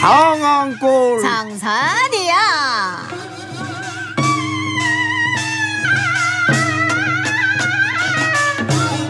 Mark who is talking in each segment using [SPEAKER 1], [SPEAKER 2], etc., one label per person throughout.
[SPEAKER 1] 상황골
[SPEAKER 2] 상산이야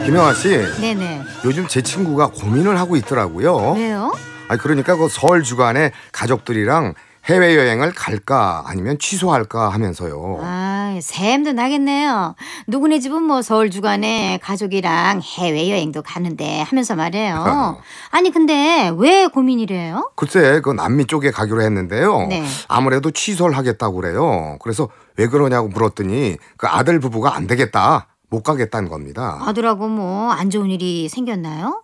[SPEAKER 2] 김영아 씨 네네
[SPEAKER 1] 요즘 제 친구가 고민을 하고 있더라고요 왜요? 아니 그러니까 그설 주간에 가족들이랑 해외여행을 갈까 아니면 취소할까 하면서요.
[SPEAKER 2] 아, 셈도 나겠네요. 누구네 집은 뭐 서울 주간에 가족이랑 해외여행도 가는데 하면서 말해요. 아니 근데 왜 고민이래요?
[SPEAKER 1] 글쎄 그 남미 쪽에 가기로 했는데요. 네. 아무래도 취소를 하겠다고 그래요. 그래서 왜 그러냐고 물었더니 그 아들 부부가 안 되겠다. 못 가겠다는 겁니다.
[SPEAKER 2] 아들하고 뭐 안 좋은 일이 생겼나요?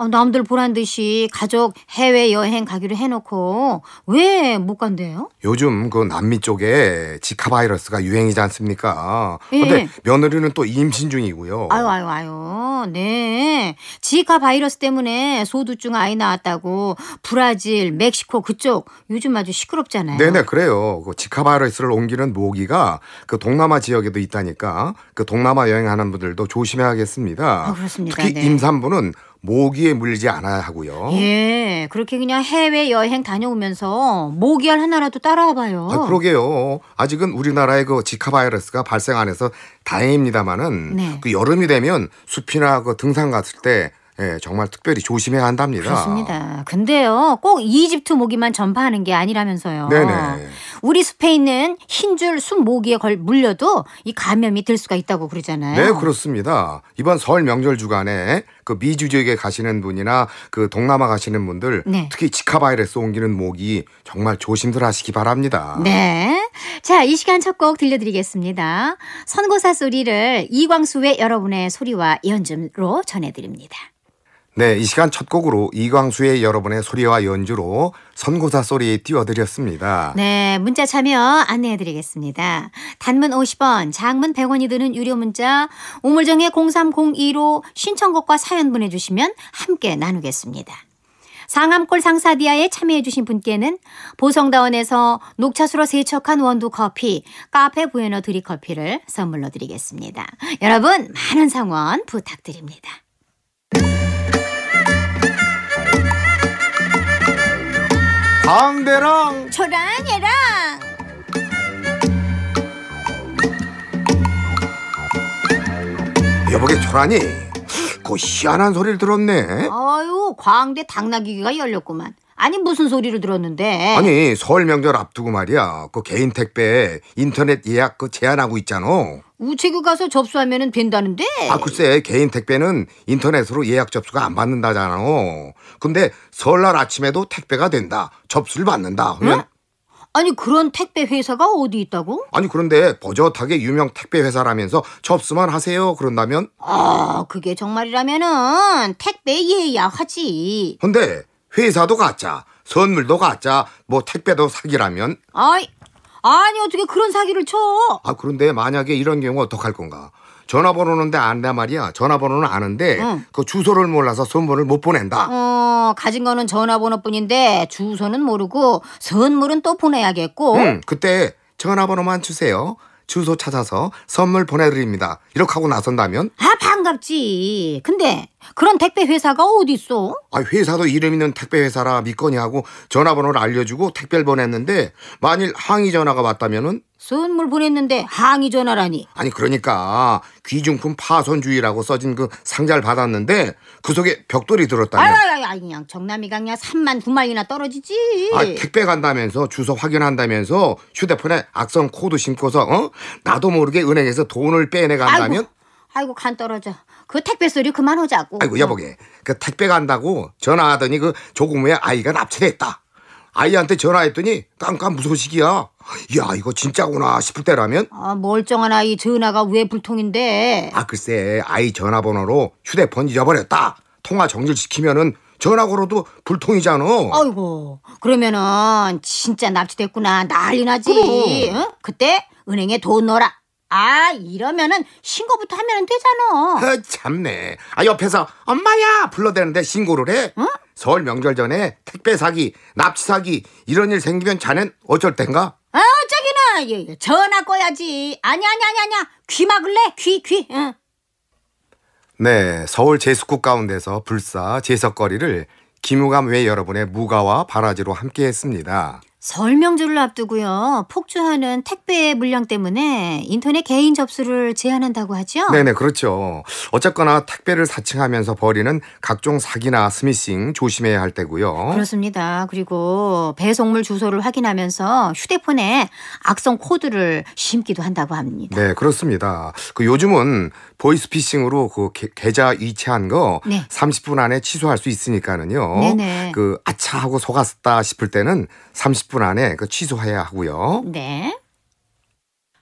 [SPEAKER 2] 어, 남들 보란 듯이 가족 해외 여행 가기로 해놓고 왜 못 간대요?
[SPEAKER 1] 요즘 그 남미 쪽에 지카 바이러스가 유행이지 않습니까? 예. 근데 며느리는 또 임신 중이고요.
[SPEAKER 2] 아유 아유 아유. 네. 지카 바이러스 때문에 소두증 아이 낳았다고 브라질, 멕시코 그쪽 요즘 아주 시끄럽잖아요. 네네
[SPEAKER 1] 그래요. 그 지카 바이러스를 옮기는 모기가 그 동남아 지역에도 있다니까 그 동남아 여행하는 분들도 조심해야겠습니다. 아, 그렇습니까? 특히 네. 임산부는 모기에 물리지 않아야 하고요.
[SPEAKER 2] 예, 그렇게 그냥 해외 여행 다녀오면서 모기알 하나라도 따라와봐요. 아,
[SPEAKER 1] 그러게요. 아직은 우리나라에 그 지카 바이러스가 발생 안 해서 다행입니다만은 네. 그 여름이 되면 숲이나 그 등산 갔을 때 예, 정말 특별히 조심해야 한답니다. 그렇습니다.
[SPEAKER 2] 근데요, 꼭 이집트 모기만 전파하는 게 아니라면서요. 네네. 우리 숲에 있는 흰줄 숲 모기에 걸 물려도 이 감염이 될 수가 있다고 그러잖아요. 네,
[SPEAKER 1] 그렇습니다. 이번 설 명절 주간에 그 미주 지역에 가시는 분이나 그 동남아 가시는 분들 네. 특히 지카 바이러스 옮기는 모기 정말 조심들 하시기 바랍니다.
[SPEAKER 2] 네. 자, 이 시간 첫 곡 들려드리겠습니다. 선고사 소리를 이광수의 여러분의 소리와 연주로 전해드립니다.
[SPEAKER 1] 네, 이 시간 첫 곡으로 이광수의 여러분의 소리와 연주로 선고사 소리 띄워드렸습니다.
[SPEAKER 2] 네, 문자 참여 안내해드리겠습니다. 단문 50원, 장문 100원이 드는 유료 문자 우물정의 0302로 신청곡과 사연 보내주시면 함께 나누겠습니다. 상암골 상사디아에 참여해주신 분께는 보성다원에서 녹차수로 세척한 원두 커피, 카페 부에너 드립 커피를 선물로 드리겠습니다. 여러분, 많은 상원 부탁드립니다.
[SPEAKER 1] 강대랑
[SPEAKER 2] 초랑
[SPEAKER 3] 얘랑
[SPEAKER 1] 여보게 저라니 그 희한한 소리를 들었네
[SPEAKER 3] 아유
[SPEAKER 2] 광대 당나귀가 열렸구만 아니 무슨 소리를 들었는데?
[SPEAKER 1] 아니 설 명절 앞두고 말이야. 그 개인 택배 인터넷 예약 그 제한하고 있잖아.
[SPEAKER 2] 우체국 가서 접수하면 된다는데? 아
[SPEAKER 1] 글쎄 개인 택배는 인터넷으로 예약 접수가 안 받는다잖아. 근데 설날 아침에도 택배가 된다. 접수를 받는다. 하면 응? 어?
[SPEAKER 2] 아니 그런 택배 회사가 어디 있다고?
[SPEAKER 1] 아니 그런데 버젓하게 유명 택배 회사라면서 접수만 하세요 그런다면? 아
[SPEAKER 2] 그게 정말이라면은 택배 예약하지
[SPEAKER 1] 근데 회사도 가짜, 선물도 가짜, 뭐 택배도 사기라면?
[SPEAKER 2] 아이, 아니 어떻게 그런 사기를 쳐? 아
[SPEAKER 1] 그런데 만약에 이런 경우 어떡할 건가? 전화번호는 안다 말이야. 전화번호는 아는데 응. 그 주소를 몰라서 선물을 못 보낸다.
[SPEAKER 2] 어, 가진 거는 전화번호뿐인데 주소는 모르고 선물은 또 보내야겠고. 응,
[SPEAKER 1] 그때 전화번호만 주세요. 주소 찾아서 선물 보내드립니다. 이렇게 하고 나선다면?
[SPEAKER 2] 아 반갑지. 근데 그런 택배 회사가 어디 있어?
[SPEAKER 1] 아, 회사도 이름 있는 택배 회사라 믿거니 하고 전화번호를 알려주고 택배를 보냈는데 만일 항의 전화가 왔다면은
[SPEAKER 2] 선물 보냈는데 항의 전화라니.
[SPEAKER 1] 아니 그러니까 귀중품 파손주의라고 써진 그 상자를 받았는데 그 속에 벽돌이 들었다며.
[SPEAKER 2] 아야야야 니 그냥 정남이강 그냥 3만 9만이나 떨어지지. 아
[SPEAKER 1] 택배 간다면서 주소 확인한다면서 휴대폰에 악성 코드 심고서 어 나도 모르게 은행에서 돈을 빼내 간다면.
[SPEAKER 2] 아이고, 아이고 간 떨어져. 그 택배 소리 그만오자고 아이고
[SPEAKER 1] 여보게 그 택배 간다고 전화하더니 그 조금의 아이가 납치됐다. 아이한테 전화했더니 깜깜 무소식이야. 야 이거 진짜구나 싶을 때라면.
[SPEAKER 2] 아 멀쩡한 아이 전화가 왜 불통인데?
[SPEAKER 1] 아 글쎄 아이 전화번호로 휴대폰 잊어버렸다. 통화 정지시키면은 전화 걸어도 불통이잖아.
[SPEAKER 2] 아이고 그러면은 진짜 납치됐구나 난리 나지. 응? 그때 은행에 돈 넣어라. 아 이러면은 신고부터 하면 되잖아. 아,
[SPEAKER 1] 참네. 아 옆에서 엄마야 불러대는데 신고를 해? 응? 서울 명절 전에 택배 사기, 납치 사기 이런 일 생기면 자넨 어쩔 땐가?
[SPEAKER 2] 아쩌기는 예, 예, 전화 꺼야지. 아니 아니 아니 아니귀 막을래 귀 귀. 응.
[SPEAKER 1] 네, 서울 제수국 가운데서 불사 제석거리를 김우감 외 여러분의 무가와 바라지로 함께했습니다.
[SPEAKER 2] 설 명절을 앞두고요. 폭주하는 택배 물량 때문에 인터넷 개인 접수를 제한한다고 하죠? 네네,
[SPEAKER 1] 그렇죠. 어쨌거나 택배를 사칭하면서 벌이는 각종 사기나 스미싱 조심해야 할 때고요.
[SPEAKER 2] 그렇습니다. 그리고 배송물 주소를 확인하면서 휴대폰에 악성 코드를 심기도 한다고 합니다.
[SPEAKER 1] 네, 그렇습니다. 그 요즘은 보이스피싱으로 그 계좌 이체한 거 네. 30분 안에 취소할 수 있으니까는요. 네네. 그 아차 하고 속았다 싶을 때는 30분 안에 그 취소해야 하고요. 네.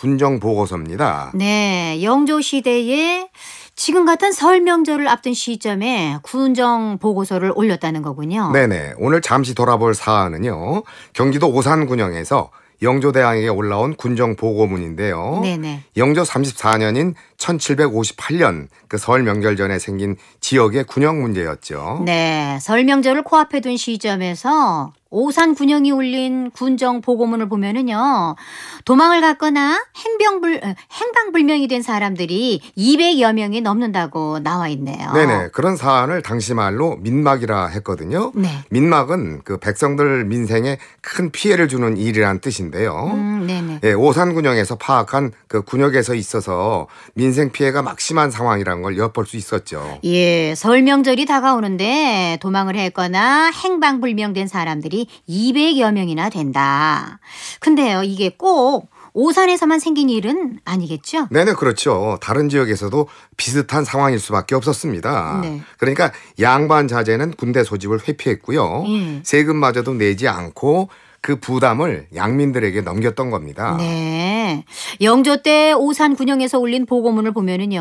[SPEAKER 1] 군정 보고서입니다.
[SPEAKER 2] 네, 영조 시대에 지금 같은 설 명절을 앞둔 시점에 군정 보고서를 올렸다는 거군요.
[SPEAKER 1] 네네. 오늘 잠시 돌아볼 사안은요. 경기도 오산군영에서 영조대왕에게 올라온 군정 보고문인데요. 네네. 영조 34년인 1758년 그 설 명절 전에 생긴 지역의 군영 문제였죠.
[SPEAKER 2] 네, 설 명절을 코앞에 둔 시점에서 오산 군영이 올린 군정 보고문을 보면은요. 도망을 갔거나 행병불 어, 행방불명이 된 사람들이 200여 명이 넘는다고 나와 있네요.
[SPEAKER 1] 네네. 그런 사안을 당시 말로 민막이라 했거든요. 네. 민막은 그 백성들 민생에 큰 피해를 주는 일이란 뜻인데요. 음, 네네. 예, 오산 군영에서 파악한 그 군역에서 있어서 민생 피해가 막심한 상황이라는 걸 엿볼 수 있었죠.
[SPEAKER 2] 예, 설 명절이 다가오는데 도망을 했거나 행방불명된 사람들이 200여 명이나 된다. 근데요, 이게 꼭 오산에서만 생긴 일은 아니겠죠? 네네,
[SPEAKER 1] 그렇죠. 다른 지역에서도 비슷한 상황일 수밖에 없었습니다. 네. 그러니까 양반 자제는 군대 소집을 회피했고요. 예. 세금마저도 내지 않고 그 부담을 양민들에게 넘겼던 겁니다.
[SPEAKER 2] 네. 영조 때 오산 군영에서 올린 보고문을 보면은요.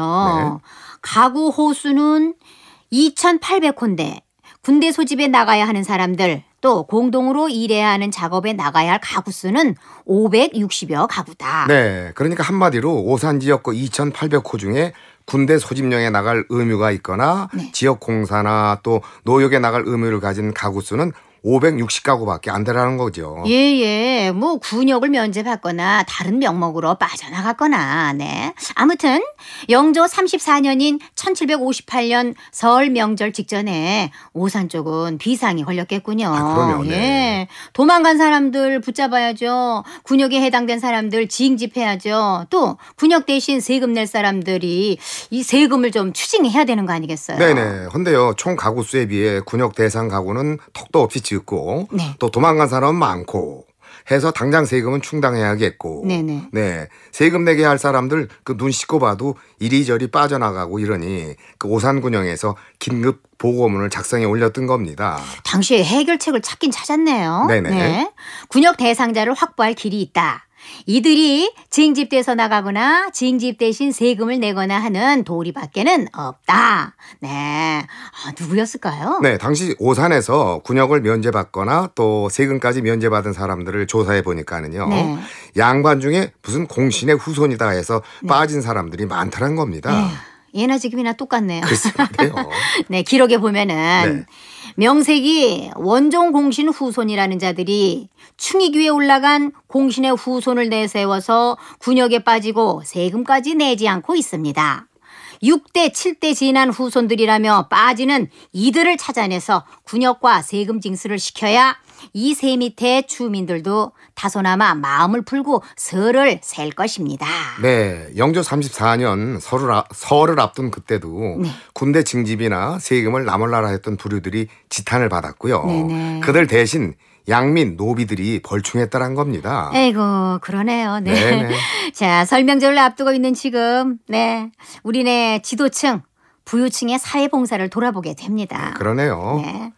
[SPEAKER 2] 네. 가구 호수는 2,800호인데 군대 소집에 나가야 하는 사람들, 또 공동으로 일해야 하는 작업에 나가야 할 가구 수는 560여 가구다.
[SPEAKER 1] 네. 그러니까 한마디로 오산 지역구 2,800호 중에 군대 소집령에 나갈 의무가 있거나 네. 지역 공사나 또 노역에 나갈 의무를 가진 가구 수는 560가구밖에 안 되라는 거죠. 예,
[SPEAKER 2] 예. 뭐 군역을 면제받거나 다른 명목으로 빠져나갔거나. 네. 아무튼 영조 34년인 1758년 설 명절 직전에 오산 쪽은 비상이 걸렸겠군요. 아, 그럼요. 네. 예. 도망간 사람들 붙잡아야죠. 군역에 해당된 사람들 징집해야죠. 또 군역 대신 세금 낼 사람들이 이 세금을 좀 추징해야 되는 거 아니겠어요? 네,
[SPEAKER 1] 네. 근데요. 총 가구 수에 비해 군역 대상 가구는 턱도 없이 짓고 네. 또 도망간 사람 많고 해서 당장 세금은 충당해야겠고 네네. 네. 네 세금 내게 할 사람들 그 눈 씻고 봐도 이리저리 빠져나가고 이러니 그 오산군영에서 긴급 보고문을 작성해 올렸던 겁니다.
[SPEAKER 2] 당시에 해결책을 찾긴 찾았네요. 네네. 네. 군역 대상자를 확보할 길이 있다. 이들이 징집돼서 나가거나 징집 대신 세금을 내거나 하는 도리 밖에는 없다. 네. 아, 누구였을까요? 네.
[SPEAKER 1] 당시 오산에서 군역을 면제받거나 또 세금까지 면제받은 사람들을 조사해 보니까는요. 네. 양반 중에 무슨 공신의 후손이다 해서 네. 빠진 사람들이 많다는 겁니다. 네.
[SPEAKER 2] 예나 지금이나 똑같네요. 네, 기록에 보면은 네. 명색이 원종 공신 후손이라는 자들이 충의기에 올라간 공신의 후손을 내세워서 군역에 빠지고 세금까지 내지 않고 있습니다. 6대, 7대 지난 후손들이라며 빠지는 이들을 찾아내서 군역과 세금 징수를 시켜야 이새 밑에 주민들도 다소나마 마음을 풀고 설을 셀 것입니다.
[SPEAKER 1] 네, 영조 34년 설을, 설을 앞둔 그때도 네. 군대 징집이나 세금을 나몰라라 했던 부류들이 지탄을 받았고요. 네네. 그들 대신 양민 노비들이 벌충했다란 겁니다.
[SPEAKER 2] 에이고 그러네요. 네. 자 설명절을 앞두고 있는 지금 네 우리네 지도층 부유층의 사회봉사를 돌아보게 됩니다.
[SPEAKER 1] 그러네요. 네.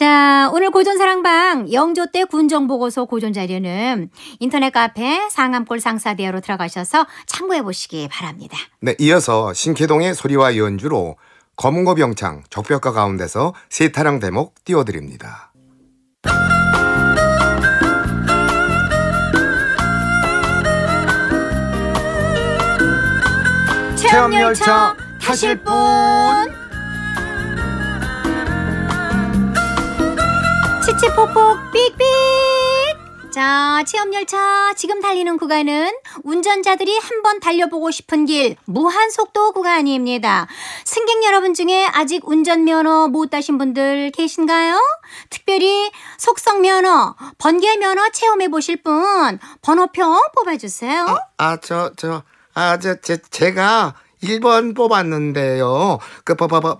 [SPEAKER 2] 자, 오늘 고전사랑방 영조때 군정보고서 고전 자료는 인터넷 카페 상암골 상사대여로 들어가셔서 참고해 보시기 바랍니다.
[SPEAKER 1] 네, 이어서 신케동의 소리와 연주로 검은고병창 적벽가 가운데서 세타령 대목 띄워드립니다.
[SPEAKER 2] 체험열차 타실 분 폭폭 삑삑 자 체험열차 지금 달리는 구간은 운전자들이 한번 달려보고 싶은 길 무한속도 구간입니다 승객 여러분 중에 아직 운전면허 못 따신 분들 계신가요? 특별히 속성면허, 번개면허 체험해보실 분 번호표 뽑아주세요 아,
[SPEAKER 1] 아 저, 저, 아, 저, 제, 제가 1번 뽑았는데요. 그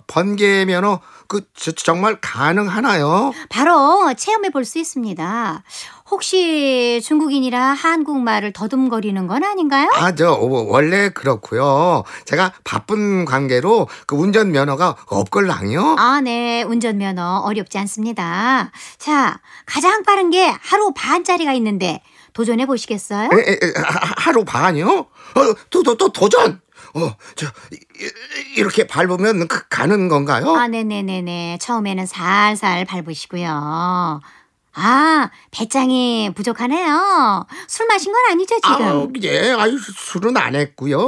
[SPEAKER 1] 번개 면허 그 정말 가능하나요?
[SPEAKER 2] 바로 체험해 볼 수 있습니다. 혹시 중국인이라 한국말을 더듬거리는 건 아닌가요? 아,
[SPEAKER 1] 저 어, 어, 원래 그렇고요. 제가 바쁜 관계로 그 운전 면허가 없걸랑요.
[SPEAKER 2] 아, 네. 운전 면허 어렵지 않습니다. 자, 가장 빠른 게 하루 반짜리가 있는데 도전해 보시겠어요?
[SPEAKER 1] 하, 하루 반이요? 어, 도, 도, 도, 도전! 어, 저 이, 이렇게 밟으면 그 가는 건가요? 아,
[SPEAKER 2] 네네네네. 처음에는 살살 밟으시고요. 아, 배짱이 부족하네요. 술 마신 건 아니죠, 아, 지금? 아,
[SPEAKER 1] 예, 아유, 술은 안 했고요.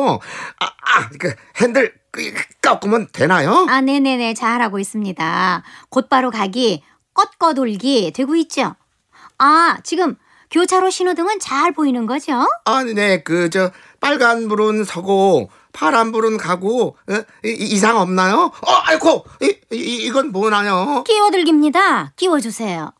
[SPEAKER 1] 아, 아, 그 핸들 그, 꺾으면 되나요?
[SPEAKER 2] 아, 네네네. 잘하고 있습니다. 곧바로 가기, 꺾어 돌기 되고 있죠? 아, 지금 교차로 신호등은
[SPEAKER 1] 잘 보이는 거죠? 아, 네. 그, 저, 빨간 불은 서고, 파란 불은 가고 에? 이, 상 없나요? 어, 아이고 이, 이, 이건 뭐나요?
[SPEAKER 2] 끼워들깁니다 끼워주세요.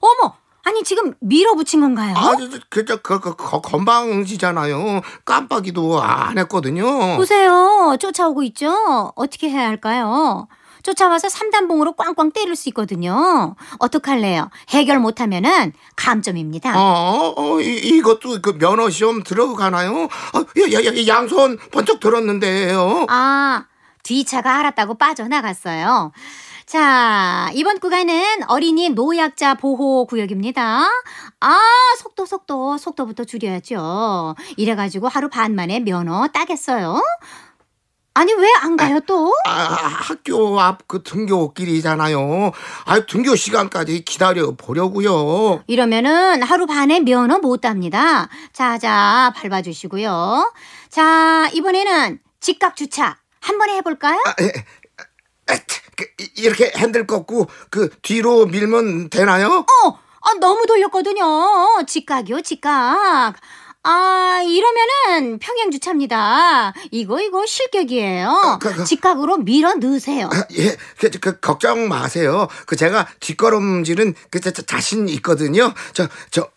[SPEAKER 2] 어머, 아니 지금 밀어붙인 건가요? 아,
[SPEAKER 1] 그저 그, 그, 그, 그, 건방지잖아요. 깜빡이도 안 했거든요.
[SPEAKER 2] 보세요, 쫓아오고 있죠. 어떻게 해야 할까요? 쫓아와서 3단봉으로 꽝꽝 때릴 수 있거든요. 어떡할래요? 해결 못하면은 감점입니다.
[SPEAKER 1] 어, 어 이, 이것도 그 면허 시험 들어가나요? 어, 야, 야, 야, 양손 번쩍 들었는데요.
[SPEAKER 2] 아, 뒤차가 알았다고 빠져나갔어요. 자, 이번 구간은 어린이 노약자 보호 구역입니다. 아, 속도, 속도, 속도부터 줄여야죠. 이래가지고 하루 반 만에 면허 따겠어요.
[SPEAKER 1] 아니 왜 안 가요 또? 아, 아, 아 학교 앞 그 등교길이잖아요. 아 등교 시간까지 기다려 보려고요.
[SPEAKER 2] 이러면은 하루 반에 면허 못답니다 자자 밟아 주시고요. 자 이번에는 직각 주차 한 번에 해볼까요? 아, 에,
[SPEAKER 1] 에, 그, 이렇게 핸들 꺾고 그 뒤로 밀면 되나요?
[SPEAKER 2] 어, 아, 너무 돌렸거든요. 직각이요 직각. 아, 이러면은 평행 주차입니다. 이거 이거 실격이에요. 그, 그, 직각으로 그. 밀어 넣으세요. 그,
[SPEAKER 1] 예, 그, 그, 걱정 마세요. 그 제가 뒷걸음질은 그 자, 자신 있거든요. 저 저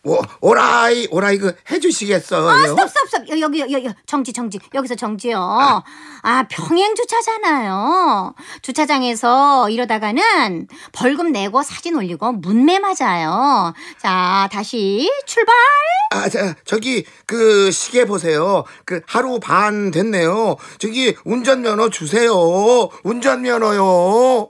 [SPEAKER 1] 오라이 오라이 그 해주시겠어요? 아, 스톱
[SPEAKER 2] 스톱 스톱 여기 여기 여기 정지 정지 여기서 정지요. 아, 아 평행 주차잖아요. 주차장에서 이러다가는 벌금 내고 사진 올리고 문매 맞아요. 자 다시 출발.
[SPEAKER 1] 아, 자, 저기 그 시계 보세요. 그 하루 반 됐네요. 저기 운전면허 주세요. 운전면허요.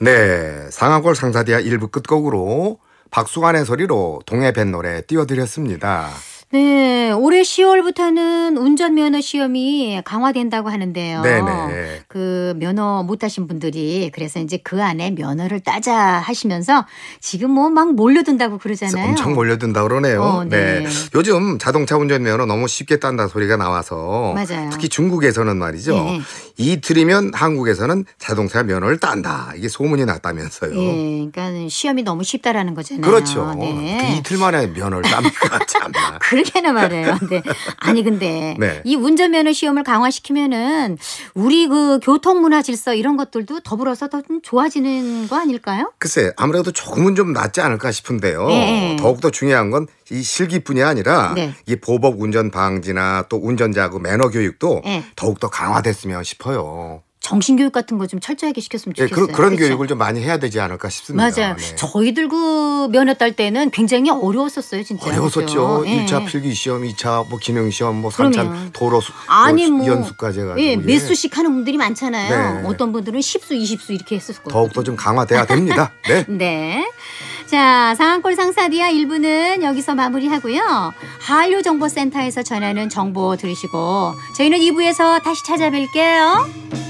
[SPEAKER 1] 네, 상암골 상사대야 일부 끝곡으로 박수관의 소리로 동해 뱃노래 띄워드렸습니다.
[SPEAKER 2] 네, 올해 10월부터는 운전면허 시험이 강화된다고 하는데요. 네네. 그 면허 못하신 분들이 그래서 이제 그 안에 면허를 따자 하시면서 지금 뭐 막 몰려든다고 그러잖아요. 엄청
[SPEAKER 1] 몰려든다 그러네요. 어, 네. 네. 요즘 자동차 운전면허 너무 쉽게 딴다 소리가 나와서 맞아요. 특히 중국에서는 말이죠. 네. 예. 이틀이면 한국에서는 자동차 면허를 딴다. 이게 소문이 났다면서요.
[SPEAKER 4] 예,
[SPEAKER 2] 그러니까 시험이 너무 쉽다라는 거잖아요. 그렇죠. 네. 그
[SPEAKER 1] 이틀 만에 면허를 땀니까 참나.
[SPEAKER 2] 그렇게는 말해요. 근데 아니 근데 네. 이 운전면허 시험을 강화시키면은 우리 그 교통 문화 질서 이런 것들도 더불어서 더좀 좋아지는 거 아닐까요?
[SPEAKER 1] 글쎄 아무래도 조금은 좀 낫지 않을까 싶은데요. 네. 더욱더 중요한 건 이 실기뿐이 아니라 네. 이 보복 운전 방지나 또 운전자하고 매너 그 교육도 예. 더욱더 강화됐으면 싶어요. 정신교육 같은 거 좀 철저하게 시켰으면 예, 좋겠어요. 네, 그런 그렇죠? 교육을 좀 많이 해야 되지 않을까 싶습니다. 맞아요. 네.
[SPEAKER 2] 저희들 그 면허 딸 때는 굉장히 어려웠었어요, 진짜. 어려웠었죠. 네. 1차 예.
[SPEAKER 1] 필기 시험, 2차 뭐 기능 시험, 뭐 3차 그러면. 도로 수, 아니 뭐 연수까지 가지고 예, 몇 예. 수씩
[SPEAKER 2] 하는 분들이 많잖아요. 네. 어떤 분들은 10수, 20수 이렇게 했었거든요.
[SPEAKER 1] 더욱더 좀 강화돼야 됩니다.
[SPEAKER 2] 네. 네. 자, 상한골 상사디아 1부는 여기서 마무리하고요. 한류 정보센터에서 전하는 정보 들으시고 저희는 2부에서 다시
[SPEAKER 3] 찾아뵐게요.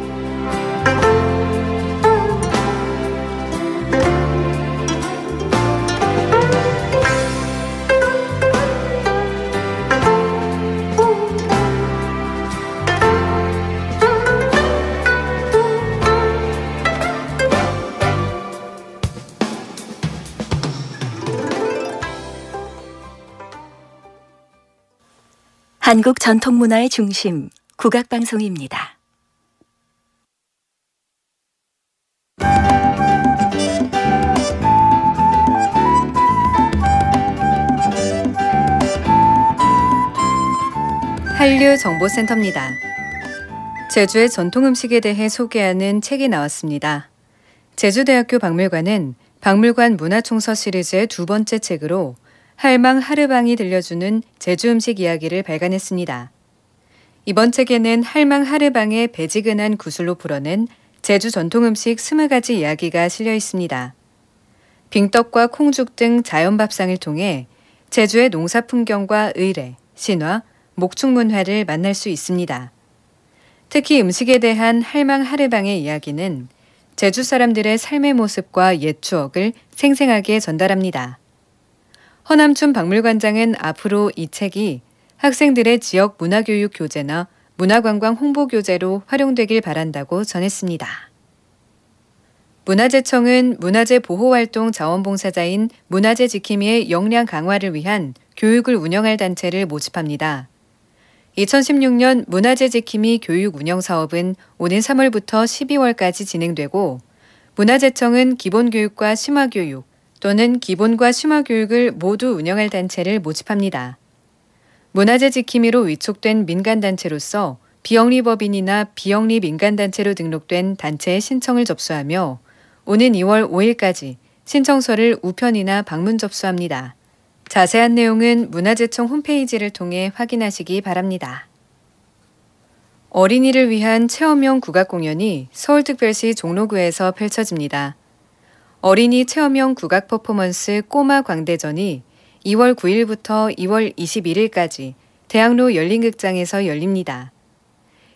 [SPEAKER 3] 한국 전통 문화의 중심 국악 방송입니다.
[SPEAKER 5] 한류 정보센터입니다. 제주의 전통 음식에 대해 소개하는 책이 나왔습니다. 제주대학교 박물관은 박물관 문화총서 시리즈의 두 번째 책으로 할망 하르방이 들려주는 제주 음식 이야기를 발간했습니다. 이번 책에는 할망 하르방의 배지근한 구슬로 풀어낸 제주 전통 음식 20가지 이야기가 실려 있습니다. 빙떡과 콩죽 등 자연밥상을 통해 제주의 농사 풍경과 의례, 신화, 목축 문화를 만날 수 있습니다. 특히 음식에 대한 할망 하르방의 이야기는 제주 사람들의 삶의 모습과 옛 추억을 생생하게 전달합니다. 허남춘 박물관장은 앞으로 이 책이 학생들의 지역 문화교육 교재나 문화관광 홍보 교재로 활용되길 바란다고 전했습니다. 문화재청은 문화재 보호활동 자원봉사자인 문화재 지킴이의 역량 강화를 위한 교육을 운영할 단체를 모집합니다. 2016년 문화재 지킴이 교육 운영 사업은 오는 3월부터 12월까지 진행되고 문화재청은 기본교육과 심화교육, 또는 기본과 심화 교육을 모두 운영할 단체를 모집합니다. 문화재 지킴이로 위촉된 민간단체로서 비영리법인이나 비영리 민간단체로 등록된 단체에 신청을 접수하며 오는 2월 5일까지 신청서를 우편이나 방문 접수합니다. 자세한 내용은 문화재청 홈페이지를 통해 확인하시기 바랍니다. 어린이를 위한 체험형 국악 공연이 서울특별시 종로구에서 펼쳐집니다. 어린이 체험형 국악 퍼포먼스 꼬마 광대전이 2월 9일부터 2월 21일까지 대학로 열린극장에서 열립니다.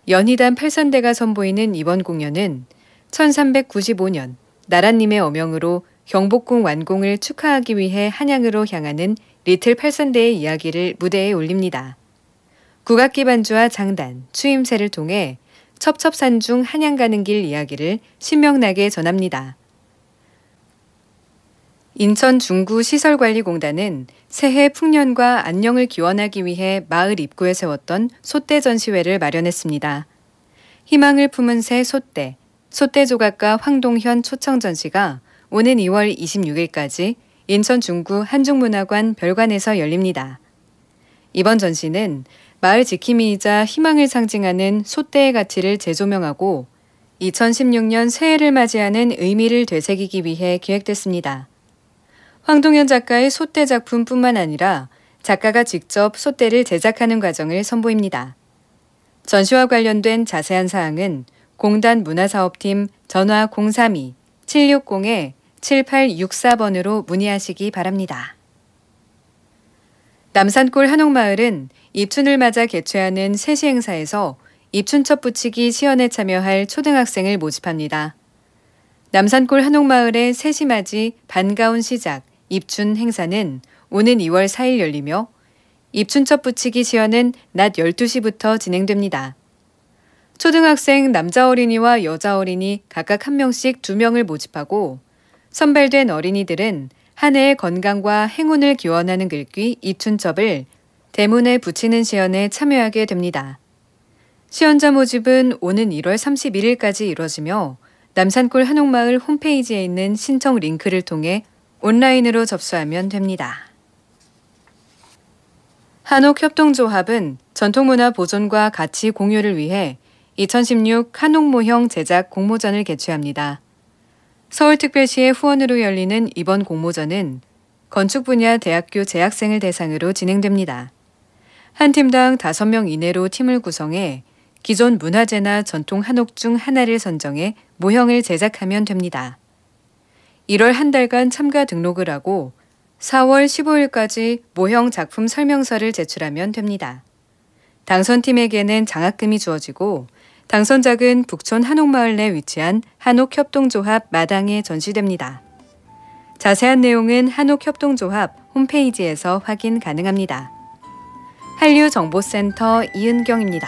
[SPEAKER 5] 연희단 팔선대가 선보이는 이번 공연은 1395년 나라님의 어명으로 경복궁 완공을 축하하기 위해 한양으로 향하는 리틀 팔선대의 이야기를 무대에 올립니다. 국악기 반주와 장단, 추임새를 통해 첩첩산 중 한양 가는 길 이야기를 신명나게 전합니다. 인천 중구 시설관리공단은 새해 풍년과 안녕을 기원하기 위해 마을 입구에 세웠던 소떼 전시회를 마련했습니다. 희망을 품은 새 소떼, 소떼 조각가 황동현 초청 전시가 오는 2월 26일까지 인천 중구 한중문화관 별관에서 열립니다. 이번 전시는 마을 지킴이이자 희망을 상징하는 소떼의 가치를 재조명하고 2016년 새해를 맞이하는 의미를 되새기기 위해 기획됐습니다. 황동현 작가의 소떼 작품뿐만 아니라 작가가 직접 소떼를 제작하는 과정을 선보입니다. 전시와 관련된 자세한 사항은 공단 문화사업팀 전화 032-760-7864번으로 문의하시기 바랍니다. 남산골 한옥마을은 입춘을 맞아 개최하는 세시 행사에서 입춘첩 붙이기 시연에 참여할 초등학생을 모집합니다. 남산골 한옥마을의 세시맞이 반가운 시작 입춘 행사는 오는 2월 4일 열리며 입춘첩 붙이기 시연은 낮 12시부터 진행됩니다. 초등학생 남자 어린이와 여자 어린이 각각 한명씩두명을 모집하고 선발된 어린이들은 한 해의 건강과 행운을 기원하는 글귀 입춘첩을 대문에 붙이는 시연에 참여하게 됩니다. 시연자 모집은 오는 1월 31일까지 이뤄지며 남산골 한옥마을 홈페이지에 있는 신청 링크를 통해 온라인으로 접수하면 됩니다. 한옥협동조합은 전통문화 보존과 가치 공유를 위해 2016 한옥모형 제작 공모전을 개최합니다. 서울특별시의 후원으로 열리는 이번 공모전은 건축 분야 대학교 재학생을 대상으로 진행됩니다. 한 팀당 5명 이내로 팀을 구성해 기존 문화재나 전통 한옥 중 하나를 선정해 모형을 제작하면 됩니다. 1월 한 달간 참가 등록을 하고 4월 15일까지 모형 작품 설명서를 제출하면 됩니다. 당선팀에게는 장학금이 주어지고 당선작은 북촌 한옥마을 내 위치한 한옥협동조합 마당에 전시됩니다. 자세한 내용은 한옥협동조합 홈페이지에서 확인 가능합니다. 한류정보센터 이은경입니다.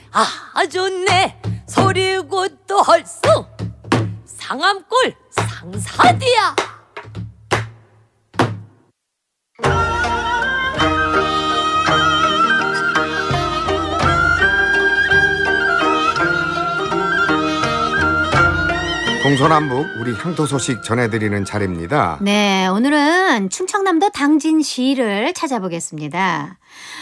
[SPEAKER 3] 아 좋네 소리고 또 헐수 상암골 상사디야
[SPEAKER 1] 동서남북 우리 향토 소식 전해드리는 차례입니다.
[SPEAKER 2] 네, 오늘은 충청남도 당진시를 찾아보겠습니다.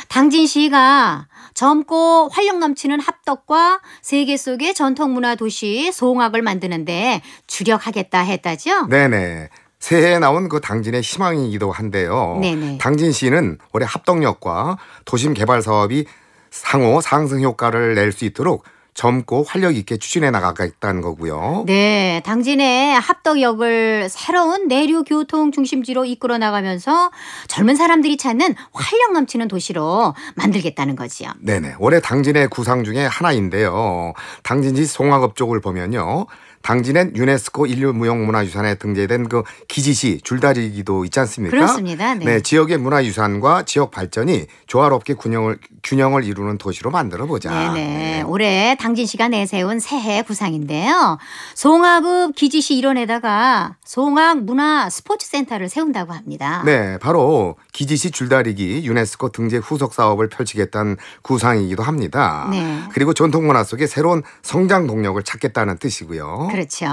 [SPEAKER 2] 당진 시가 젊고 활력 넘치는 합덕과 세계 속의 전통 문화 도시 소흥학을 만드는데 주력하겠다 했다죠?
[SPEAKER 1] 네네. 새해에 나온 그 당진의 희망이기도 한데요. 네네. 당진 시는 올해 합덕역과 도심 개발 사업이 상호 상승 효과를 낼 수 있도록 젊고 활력 있게 추진해 나가겠다는 거고요.
[SPEAKER 2] 네, 당진의 합덕역을 새로운 내륙 교통 중심지로 이끌어 나가면서 젊은 사람들이 찾는 활력 넘치는 도시로 만들겠다는 거지요.
[SPEAKER 1] 네네, 올해 당진의 구상 중에 하나인데요. 당진지 송악업 쪽을 보면요. 당진엔 유네스코 인류무형문화유산에 등재된 그 기지시 줄다리기도 있지 않습니까? 그렇습니다. 네. 네 지역의 문화유산과 지역 발전이 조화롭게 균형을 균형을 이루는 도시로 만들어 보자. 네, 네.
[SPEAKER 2] 네. 올해 당진시가 내세운 새해 구상인데요. 송악읍 기지시 일원에다가 송악 문화 스포츠 센터를 세운다고 합니다.
[SPEAKER 1] 네, 바로 기지시 줄다리기 유네스코 등재 후속 사업을 펼치겠다는 구상이기도 합니다. 네. 그리고 전통 문화 속에 새로운 성장 동력을 찾겠다는 뜻이고요. 그렇죠.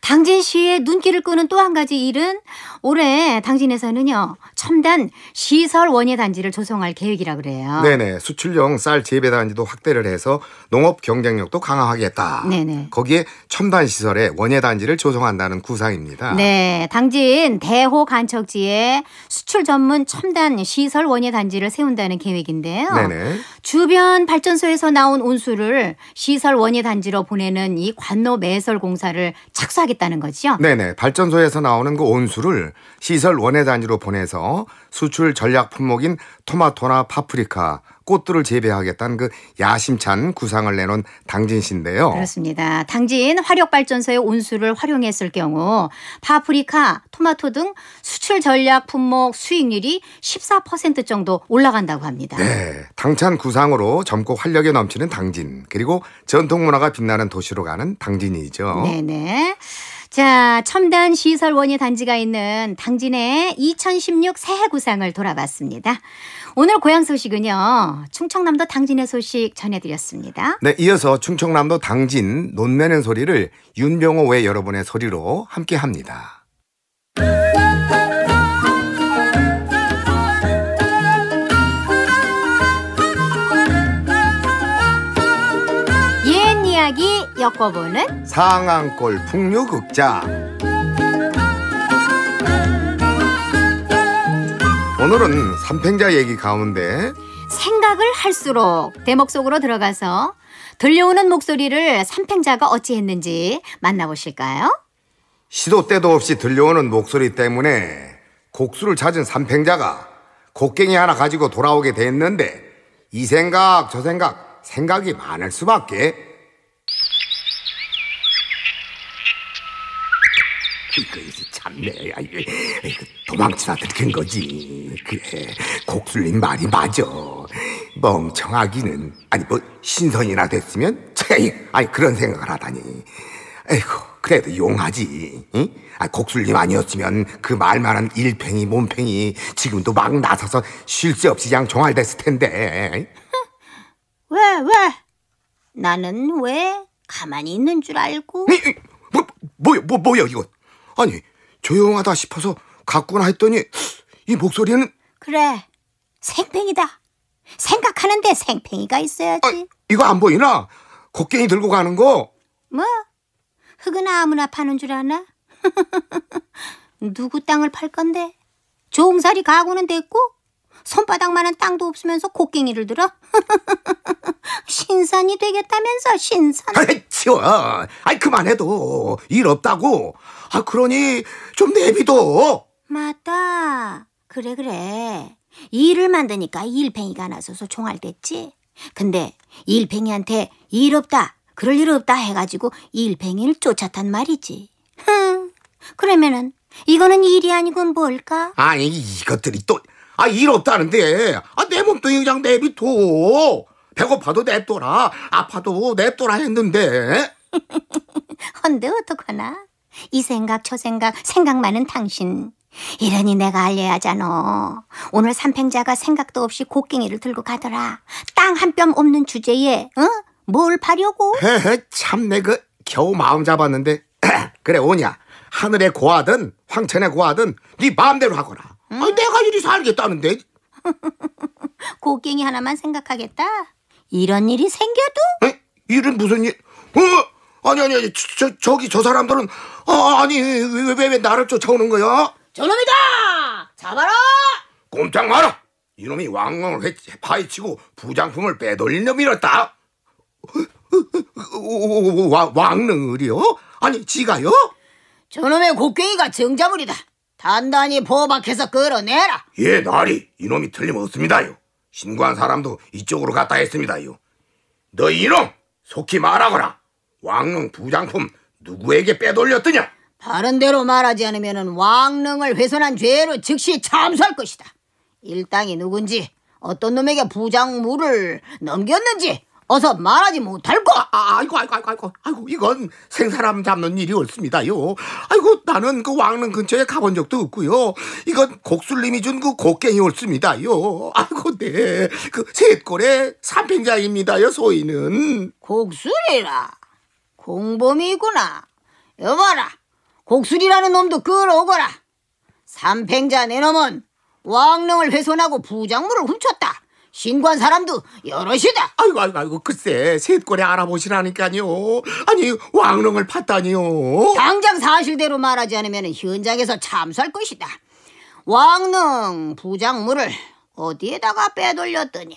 [SPEAKER 2] 당진 시의 눈길을 끄는 또 한 가지 일은 올해 당진에서는요 첨단 시설 원예 단지를 조성할 계획이라 그래요. 네네
[SPEAKER 1] 수출용 쌀 재배 단지도 확대를 해서 농업 경쟁력도 강화하겠다. 네네 거기에 첨단 시설에 원예 단지를 조성한다는 구상입니다.
[SPEAKER 2] 네 당진 대호 간척지에 수출 전문 첨단 시설 원예 단지를 세운다는 계획인데요. 네네 주변 발전소에서 나온 온수를 시설 원예 단지로 보내는 이 관노 매설 공사를 착수하겠다는 거죠
[SPEAKER 1] 네네. 발전소에서 나오는 그 온수를 시설 원예 단위로 보내서 수출 전략 품목인 토마토나 파프리카, 꽃들을 재배하겠다는 그 야심찬 구상을 내놓은 당진 씨인데요.
[SPEAKER 2] 그렇습니다. 당진 화력발전소의 온수를 활용했을 경우 파프리카, 토마토 등 수출 전략 품목 수익률이 14% 정도 올라간다고 합니다.
[SPEAKER 1] 네. 당찬 구상으로 젊고 활력이 넘치는 당진 그리고 전통 문화가 빛나는 도시로 가는 당진이죠.
[SPEAKER 2] 네네. 자, 첨단 시설 원예 단지가 있는 당진의 2016 새해 구상을
[SPEAKER 1] 돌아봤습니다.
[SPEAKER 2] 오늘 고향 소식은요. 충청남도 당진의 소식 전해드렸습니다.
[SPEAKER 1] 네, 이어서 충청남도 당진 논내는 소리를 윤병호 외 여러분의 소리로 함께합니다.
[SPEAKER 2] 옛 이야기 엮어보는
[SPEAKER 1] 상안골 풍류극장 오늘은 삼팽자 얘기 가운데
[SPEAKER 2] 생각을 할수록 대목 속으로 들어가서 들려오는 목소리를 삼팽자가 어찌했는지 만나보실까요?
[SPEAKER 1] 시도 때도 없이 들려오는 목소리 때문에 곡수를 찾은 삼팽자가 곡괭이 하나 가지고 돌아오게 됐는데 이 생각 저 생각 생각이 많을 수밖에 그것이 참내야 도망치다 들킨 거지 그래 곡슬님 말이 맞아 멍청하기는 아니 뭐 신선이나 됐으면 차이 아니 그런 생각을 하다니 에이구 그래도 용하지 응? 아, 곡슬님 아니었으면 그 말만한 일팽이 몸팽이 지금도 막 나서서 쉴 새 없이 양종알됐을 텐데
[SPEAKER 4] 왜 왜?
[SPEAKER 2] 나는 왜 가만히 있는 줄 알고
[SPEAKER 1] 뭐, 뭐, 뭐야 이거 아니 조용하다 싶어서 갔구나 했더니 이 목소리는
[SPEAKER 2] 그래 생팽이다 생각하는데 생팽이가 있어야지 아,
[SPEAKER 1] 이거 안 보이나? 곡괭이 들고 가는 거
[SPEAKER 2] 뭐? 흙이나 아무나 파는 줄 아나? 누구 땅을 팔 건데? 종살이 가구는 됐고 손바닥만한 땅도 없으면서 곡괭이를 들어? 신선이 되겠다면서 신선. 아이
[SPEAKER 1] 치워. 아이 그만해도 일 없다고. 아 그러니 좀 내비둬.
[SPEAKER 2] 맞다. 그래 그래. 일을 만드니까 일팽이가 나서서 종알됐지. 근데 일팽이한테 일 없다. 그럴 일 없다 해가지고 일팽이를 쫓았단 말이지. 흥. 그러면은 이거는 일이 아니군 뭘까?
[SPEAKER 1] 아니 이것들이 또 아, 일 없다는데. 아, 내몸도이 그냥 내비둬. 배고파도 냅둬라. 아파도 냅둬라 했는데.
[SPEAKER 2] 헌데 어떡하나? 이 생각 저 생각 생각 많은 당신. 이러니 내가 알려야잖아. 하 오늘 삼팽자가 생각도 없이 곡괭이를 들고 가더라. 땅 한 뼘 없는 주제에 어?
[SPEAKER 1] 뭘 파려고? 참내 그 겨우 마음 잡았는데 그래 오냐 하늘에 고하든 황천에 고하든 네 마음대로 하거라. 음. 아, 내가 이리 살겠다는데.
[SPEAKER 2] 곡괭이 하나만 생각하겠다.
[SPEAKER 1] 이런 일이 생겨도? 에? 이런 무슨 일? 어? 아니 아니, 아니 저, 저, 저기 저 사람들은 아, 아니 왜왜 왜, 나를 쫓아오는 거야?
[SPEAKER 2] 저놈이다! 잡아라!
[SPEAKER 1] 꼼짝 마라! 이놈이 왕왕을 회, 파헤치고 부장품을 빼돌린 놈이었다. 어, 어, 어, 왕릉을이요? 아니 지가요?
[SPEAKER 2] 저놈의 곡괭이가 정자물이다. 단단히 포박해서 끌어내라.
[SPEAKER 1] 예, 나리. 이놈이 틀림없습니다요. 신고한 사람도 이쪽으로 갔다 했습니다요. 너 이놈! 속히 말하거라. 왕릉 부장품 누구에게 빼돌렸더냐?
[SPEAKER 2] 바른 대로 말하지 않으면 왕릉을 훼손한 죄로 즉시 참수할 것이다. 일당이 누군지 어떤 놈에게 부장물을 넘겼는지 어서 말하지
[SPEAKER 1] 못할꼬. 아, 아, 아이고, 아이고, 아이고, 아이고, 아이고, 이건 생사람 잡는 일이 옳습니다요. 아이고, 나는 그 왕릉 근처에 가본 적도 없고요. 이건 곡술님이 준 그 곡괭이 옳습니다요. 아이고, 네. 그 셋골의 삼팽자입니다요, 소인은.
[SPEAKER 2] 곡술이라. 공범이 구나 여봐라. 곡술이라는 놈도 끌어오거라. 삼팽자 내놈은 왕릉을 훼손하고
[SPEAKER 1] 부작물을 훔쳤다. 신고한 사람도 여럿이다. 아이고 아이고 아이고 글쎄 셋꼴에 알아보시라니까요. 아니 왕릉을 팠다니요. 당장 사실대로
[SPEAKER 2] 말하지 않으면 현장에서 참수할 것이다. 왕릉 부장물을
[SPEAKER 1] 어디에다가
[SPEAKER 2] 빼돌렸더냐.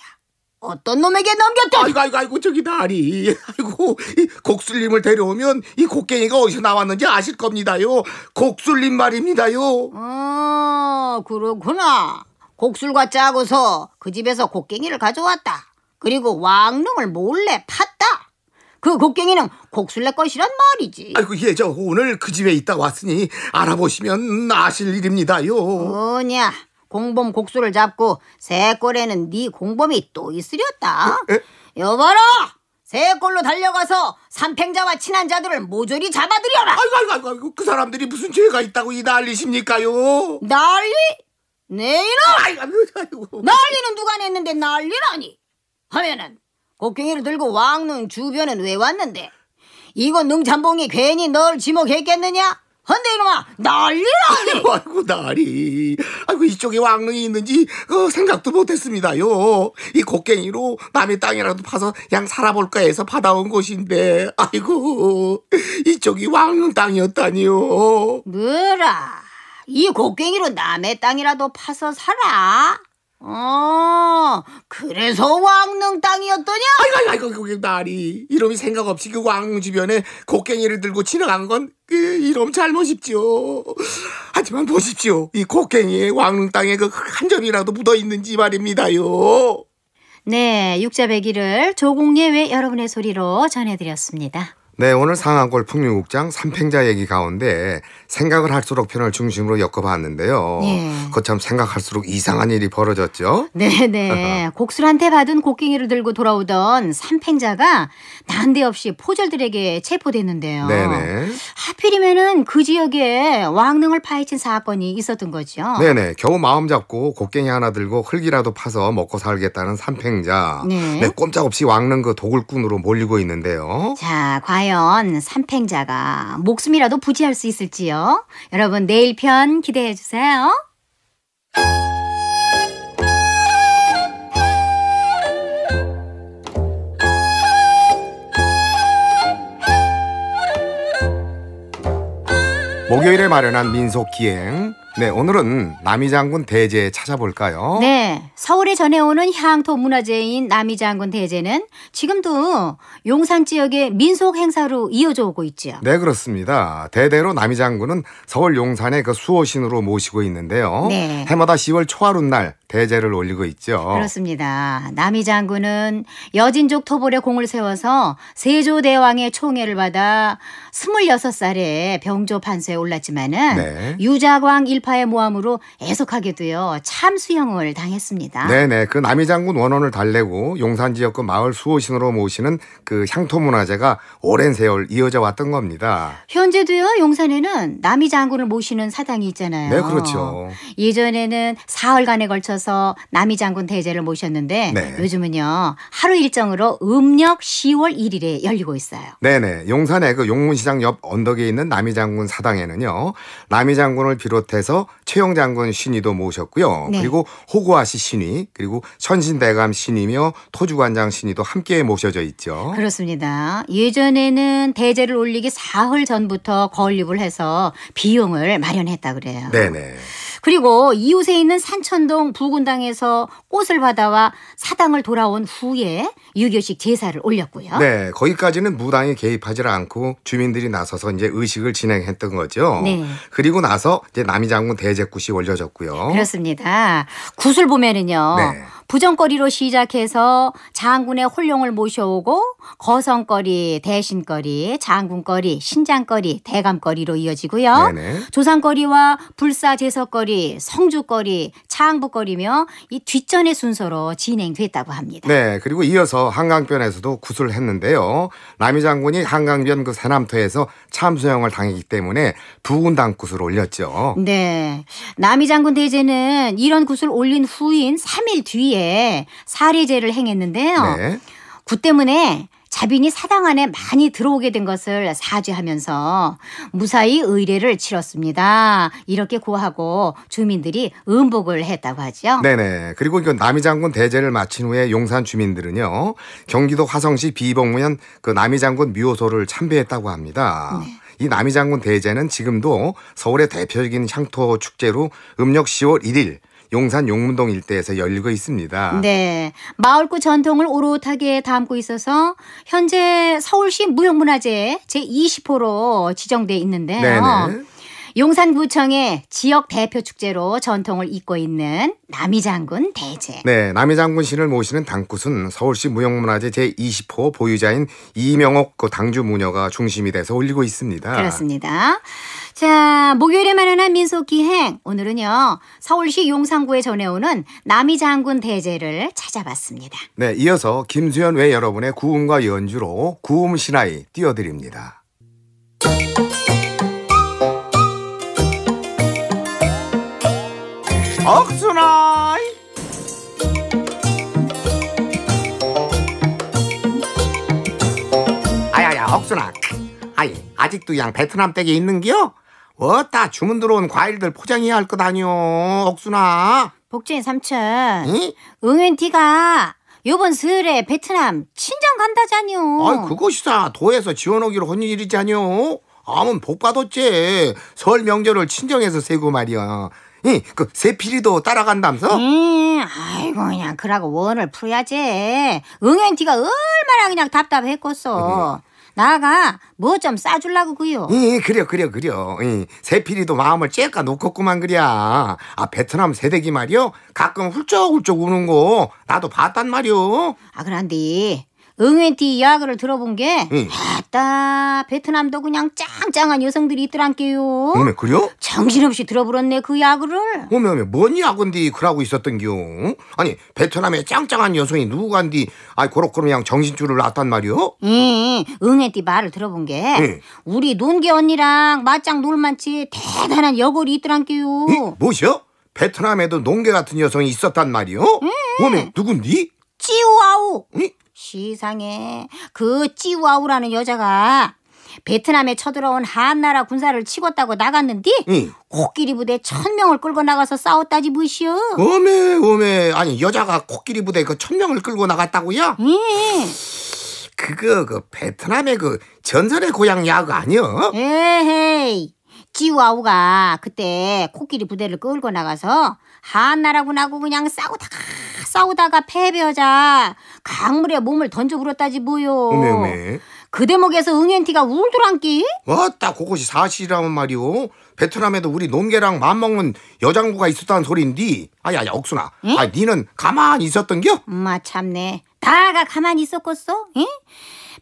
[SPEAKER 2] 어떤 놈에게
[SPEAKER 1] 넘겼다. 아이고 아이고 아이고 저기 다리. 아이고 이곡슬님을 데려오면 이 곡괭이가 어디서 나왔는지 아실 겁니다요. 곡슬님 말입니다요.
[SPEAKER 2] 어 그렇구나. 곡술과 짜고서 그 집에서 곡괭이를 가져왔다. 그리고 왕릉을 몰래 팠다. 그 곡괭이는 곡술래 것이란 말이지.
[SPEAKER 1] 아이고 예, 저 오늘 그 집에 있다 왔으니 알아보시면 아실 일입니다요.
[SPEAKER 2] 뭐냐, 공범 곡수을 잡고 새골에는네 공범이 또 있으렸다. 에? 여봐라, 새골로 달려가서 삼팽자와 친한 자들을 모조리 잡아들여라. 아이고 아이고 아이고, 그 사람들이 무슨 죄가 있다고 이 난리십니까요? 난리? 내 이놈! 아이고,
[SPEAKER 4] 아이고. 난리는
[SPEAKER 2] 누가 냈는데 난리라니! 하면은 곡괭이를 들고 왕릉 주변은 왜 왔는데? 이건 능잠봉이 괜히 널 지목했겠느냐? 헌데 이놈아
[SPEAKER 1] 난리라니! 아이고, 아이 아이고 이쪽에 왕릉이 있는지 어, 생각도 못했습니다요. 이 곡괭이로 남의 땅이라도 파서 양 살아볼까 해서 받아온 곳인데 아이고 이쪽이 왕릉 땅이었다니요.
[SPEAKER 2] 뭐라 이 곡괭이로 남의 땅이라도 파서 살아? 어, 그래서 왕릉 땅이었더냐? 아이고, 아이고,
[SPEAKER 1] 아이고, 그 말이. 이놈이 생각 없이 그 왕릉 주변에 곡괭이를 들고 지나간 건, 그, 이놈 잘못이지요. 하지만 보십시오. 이 곡괭이에 왕릉 땅에 그 한 점이라도 묻어 있는지 말입니다요.
[SPEAKER 2] 네, 육자배기를 조공예외 여러분의 소리로 전해드렸습니다.
[SPEAKER 1] 네, 오늘 상암골풍류국장 삼팽자 얘기 가운데 생각을 할수록 편을 중심으로 엮어봤는데요. 네. 예. 거참 생각할수록 이상한 일이 벌어졌죠. 네네. 네.
[SPEAKER 2] 곡술한테 받은 곡괭이를 들고 돌아오던 삼팽자가 난데없이 포졸들에게 체포됐는데요. 네네. 네. 하필이면은 그 지역에 왕릉을 파헤친 사건이 있었던 거죠. 네네.
[SPEAKER 1] 네. 겨우 마음 잡고 곡괭이 하나 들고 흙이라도 파서 먹고 살겠다는 삼팽자. 네. 네 꼼짝없이 왕릉 그 도굴꾼으로 몰리고 있는데요.
[SPEAKER 2] 자, 과연 과연 삼팽자가 목숨이라도 부지할 수 있을지요? 여러분 내일 편 기대해 주세요.
[SPEAKER 1] 목요일에 마련한 민속 기행 네, 오늘은 남이장군 대제 찾아볼까요?
[SPEAKER 2] 네, 서울에 전해오는 향토 문화재인 남이장군 대제는 지금도 용산 지역의 민속 행사로 이어져 오고 있지요.
[SPEAKER 1] 네, 그렇습니다. 대대로 남이장군은 서울 용산의 그 수호신으로 모시고 있는데요. 네. 해마다 10월 초하룻날 대제를 올리고 있죠.
[SPEAKER 2] 그렇습니다. 남이장군은 여진족 토벌에 공을 세워서 세조대왕의 총애를 받아 26살에 병조 판서에 올랐지만은 네. 유자광 일 일파의 모함으로 애석하게 되어 참수형을 당했습니다. 네네.
[SPEAKER 1] 그 남이장군 원원을 달래고 용산 지역 그 마을 수호신으로 모시는 그 향토문화제가 오랜 세월 이어져 왔던 겁니다.
[SPEAKER 2] 현재도요, 용산에는 남이장군을 모시는 사당이 있잖아요. 네, 그렇죠. 예전에는 사흘간에 걸쳐서 남이장군 대제를 모셨는데 네. 요즘은요, 하루 일정으로 음력 10월 1일에 열리고 있어요.
[SPEAKER 1] 네네. 용산의 그 용문시장 옆 언덕에 있는 남이장군 사당에는요, 남이장군을 비롯해서 대해서 최영 장군 신의도 모셨고요. 네. 그리고 호구아씨 신의 그리고 천신대감 신이며 토주관장 신의도 함께 모셔져 있죠.
[SPEAKER 2] 그렇습니다. 예전에는 대제를 올리기 사흘 전부터 건립을 해서 비용을 마련했다 그래요. 네네. 그리고 이웃에 있는 산천동 부군당에서 꽃을 받아와 사당을 돌아온 후에 유교식 제사를 올렸고요.
[SPEAKER 1] 네, 거기까지는 무당이 개입하지 않고 주민들이 나서서 이제 의식을 진행했던 거죠. 네. 그리고 나서 이제 남이장군 대제굿이 올려졌고요.
[SPEAKER 2] 그렇습니다. 굿을 보면은요. 네. 부정거리로 시작해서 장군의 홀령을 모셔오고 거성거리, 대신거리, 장군거리, 신장거리, 대감거리로 이어지고요. 네네. 조상거리와 불사제석거리, 성주거리, 창북거리며 이 뒷전의 순서로 진행됐다고 합니다.
[SPEAKER 1] 네, 그리고 이어서 한강변에서도 구슬을했는데요 남이 장군이 한강변 그 세남터에서 참수형을 당했기 때문에 부군당 구슬 을 올렸죠.
[SPEAKER 2] 네, 남이 장군 대제는 이런 구슬 을 올린 후인 3일 뒤에 때 사리제를 행했는데요. 네. 구 때문에 자빈이 사당 안에 많이 들어오게 된 것을 사죄하면서 무사히 의뢰를 치렀습니다. 이렇게 고하고 주민들이 음복을 했다고 하죠.
[SPEAKER 1] 네네. 그리고 이 남이장군 대제를 마친 후에 용산 주민들은요 경기도 화성시 비봉무현 그 남이장군 묘소를 참배했다고 합니다. 네. 이 남이장군 대제는 지금도 서울의 대표적인 향토 축제로 음력 10월 1일 용산 용문동 일대에서 열리고 있습니다.
[SPEAKER 2] 네. 마을구 전통을 오롯하게 담고 있어서 현재 서울시 무형문화재 제20호로 지정돼 있는데요. 네네. 용산구청의 지역 대표 축제로 전통을 잇고 있는 남이장군 대제.
[SPEAKER 1] 네, 남이장군 신을 모시는 당굿은 서울시 무형문화재 제20호 보유자인 이명옥 그 당주 무녀가 중심이 돼서 올리고 있습니다. 그렇습니다.
[SPEAKER 2] 자, 목요일에 마련한 민속기행. 오늘은요, 서울시 용산구에 전해오는 남이장군 대제를 찾아봤습니다.
[SPEAKER 1] 네, 이어서 김수현 외 여러분의 구음과 연주로 구음 신화에 띄워드립니다. 억수나이 아야야 억수나 아이 아직도 양 베트남 댁에 있는겨? 어따 주문 들어온 과일들 포장해야 할것 아니오 억수나 복진 삼촌 응?
[SPEAKER 2] 응은 티가 요번 설에 베트남 친정 간다자요 아이
[SPEAKER 1] 그것이다 도에서 지원하기로 헌일이자요 아무 복 받았지 설 명절을 친정에서 세고 말이야 그 세필이도 따라간다면서? 음,
[SPEAKER 2] 아이고 그냥 그라고 원을 풀어야지. 응현 티가 얼마나 그냥 답답했겠어. 음. 나가 뭐 좀 싸줄라고 그요.
[SPEAKER 1] 이그래그래그래이 세필이도 마음을 째까 놓겠구만 그랴. 아 베트남 세대기 말이요. 가끔 훌쩍훌쩍 우는 거 나도 봤단 말이오아
[SPEAKER 2] 그런데 응애티 이야기를 들어본 게 응. 아따 베트남도 그냥 짱짱한 여성들이 있더란께요. 어메 그려? 정신없이 들어버렸네 그 야구를.
[SPEAKER 1] 어메 어메 뭔 야구인디 그러고 있었던겨. 아니 베트남에 짱짱한 여성이 누구간디 아이 고로코 그냥 정신줄을 놨단 말이오?
[SPEAKER 2] 응 예, 응애티 말을 들어본 게 응. 예. 우리 논개 언니랑 맞짱 놀만치 대단한 여골이 있더란께요. 응?
[SPEAKER 1] 뭐시 베트남에도 농개 같은 여성이 있었단 말이오? 응. 예. 어메 누군디?
[SPEAKER 2] 찌우아오. 응? 시상에 그 찌와우라는 여자가 베트남에 쳐들어온 한나라 군사를 치웠다고 나갔는데 응. 코끼리 부대 천 명을 끌고 나가서 싸웠다지 무시오
[SPEAKER 1] 어메 어메 아니 여자가 코끼리 부대 그천 명을 끌고 나갔다고요? 예. 그거 그 베트남의 그 전설의 고향 야구 아니여?
[SPEAKER 2] 에헤이. 지와우가 그때 코끼리 부대를 끌고 나가서 한나라고 나고 그냥 싸우다 싸우다가 패배하자 강물에 몸을 던져 불었다지 뭐요. 음에 네, 음에. 네. 그 대목에서 응현티가 울더란끼?
[SPEAKER 1] 왔다 그것이 사실이라면 말이오. 베트남에도 우리 농계랑 맘먹는 여장부가 있었다는 소린디. 아야야 억순아. 아 니는 가만히 있었던겨?
[SPEAKER 2] 엄마 참네. 다가 가만히 있었겠어? 에?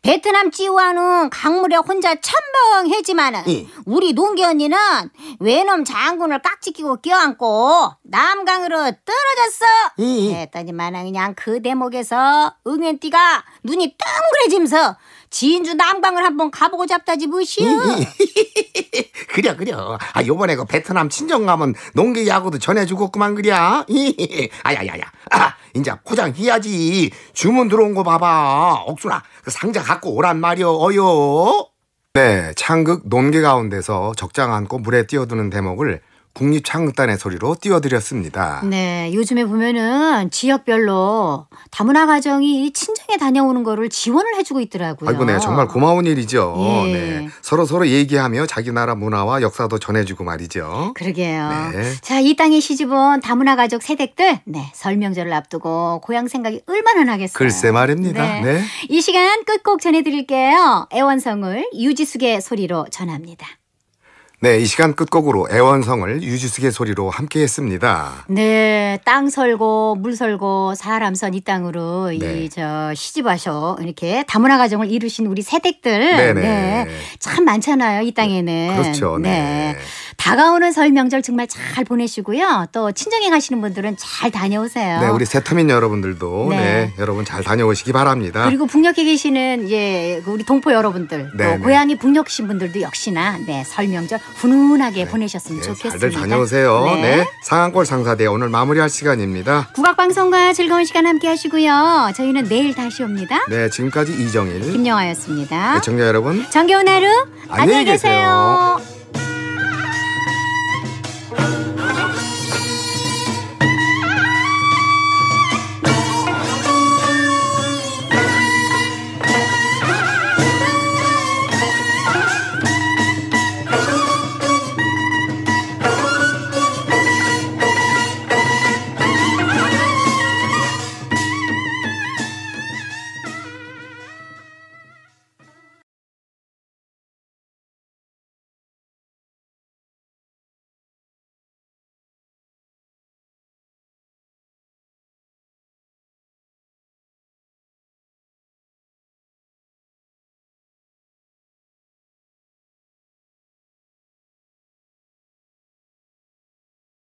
[SPEAKER 2] 베트남 찌우아는 강물에 혼자 천벙해지만은 예. 우리 농기 언니는 외놈 장군을 깍지 끼고 껴안고 남강으로 떨어졌어. 예. 했더니만은 예. 그냥 그 대목에서 응엔띠가 눈이 덩그레짐서 진주 남강을 한번 가보고 잡다지 무시여. 예, 예.
[SPEAKER 1] 그려 그려. 아 요번에 그 베트남 친정 가면 농기 야구도 전해주고 그만 그려. 아야야야. 아 이제 포장해야지. 주문 들어온 거 봐봐. 억수라 그 상자 갖고 오란 말이오. 어여 네, 창극 논개 가운데서 적장 안고 물에 뛰어드는 대목을 국립창극단의 소리로 띄워드렸습니다.
[SPEAKER 2] 네, 요즘에 보면은 지역별로 다문화 가정이 친정에 다녀오는 거를 지원을 해주고 있더라고요. 아이고, 네, 정말
[SPEAKER 1] 고마운 일이죠. 예. 네, 서로 서로 얘기하며 자기 나라 문화와 역사도 전해주고 말이죠.
[SPEAKER 2] 그러게요. 네. 자, 이 땅에 시집온 다문화 가족 세댁들, 네, 설명절을 앞두고 고향 생각이 얼마나 나겠어요. 글쎄 말입니다. 네. 네. 이 시간 끝곡 전해드릴게요. 애원성을 유지숙의 소리로 전합니다.
[SPEAKER 1] 네, 이 시간 끝곡으로 애원성을 유지숙의 소리로 함께 했습니다.
[SPEAKER 2] 네, 땅 설고 물 설고 사람 선 이 땅으로 네. 이저 시집와서 이렇게 다문화 가정을 이루신 우리 세댁들 네, 네. 네, 참 많잖아요, 이 땅에는. 네, 그렇죠. 네. 다가오는 설 명절 정말 잘 보내시고요. 또 친정에 가시는 분들은 잘 다녀오세요. 네, 우리
[SPEAKER 1] 세터민 여러분들도 네, 여러분 잘 다녀오시기 바랍니다. 그리고
[SPEAKER 2] 북녘에 계시는 예, 그 우리 동포 여러분들, 또 고향이 북녘신 분들도 역시나 네, 설 명절 훈훈하게 네. 보내셨으면 네, 좋겠습니다. 다들 다녀오세요. 네. 네.
[SPEAKER 1] 상한골 상사대 오늘 마무리할 시간입니다.
[SPEAKER 2] 국악방송과 즐거운 시간 함께 하시고요. 저희는 내일 다시 옵니다.
[SPEAKER 1] 네, 지금까지 이정일,
[SPEAKER 2] 김영아였습니다.
[SPEAKER 1] 애청자 여러분, 정겨운 하루 안녕히 계세요.